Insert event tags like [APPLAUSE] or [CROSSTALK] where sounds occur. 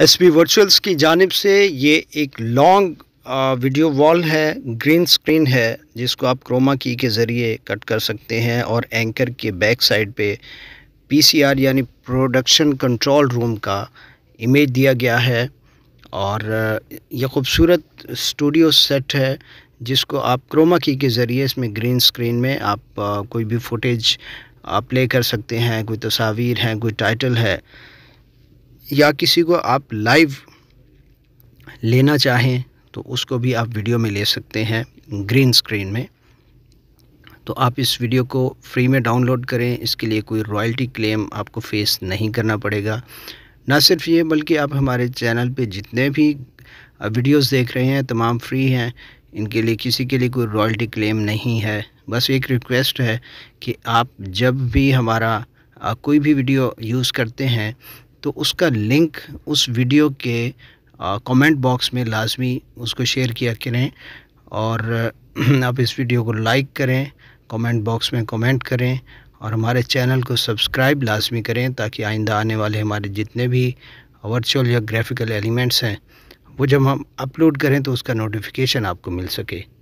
S P वर्चुअल्स की जानब से ये एक लॉन्ग वीडियो वॉल है ग्रीन स्क्रीन है जिसको आप क्रोमा की के ज़रिए कट कर सकते हैं और एंकर के बैक साइड पे पीसीआर यानी प्रोडक्शन कंट्रोल रूम का इमेज दिया गया है और यह खूबसूरत स्टूडियो सेट है जिसको आप क्रोमा की के ज़रिए इसमें ग्रीन स्क्रीन में आप कोई भी फुटेज प्ले कर सकते हैं कोई तस्वीर हैं कोई टाइटल है या किसी को आप लाइव लेना चाहें तो उसको भी आप वीडियो में ले सकते हैं ग्रीन स्क्रीन में तो आप इस वीडियो को फ्री में डाउनलोड करें इसके लिए कोई रॉयल्टी क्लेम आपको फेस नहीं करना पड़ेगा ना सिर्फ ये बल्कि आप हमारे चैनल पे जितने भी वीडियोस देख रहे हैं तमाम फ्री हैं इनके लिए किसी के लिए कोई रॉयल्टी क्लेम नहीं है बस एक रिक्वेस्ट है कि आप जब भी हमारा कोई भी वीडियो यूज़ करते हैं तो उसका लिंक उस वीडियो के कमेंट बॉक्स में लाजमी उसको शेयर किया करें और [CLEARS THROAT] आप इस वीडियो को लाइक करें कमेंट बॉक्स में कमेंट करें और हमारे चैनल को सब्सक्राइब लाजमी करें ताकि आइंदा आने वाले हमारे जितने भी वर्चुअल या ग्राफिकल एलिमेंट्स हैं वो जब हम अपलोड करें तो उसका नोटिफिकेशन आपको मिल सके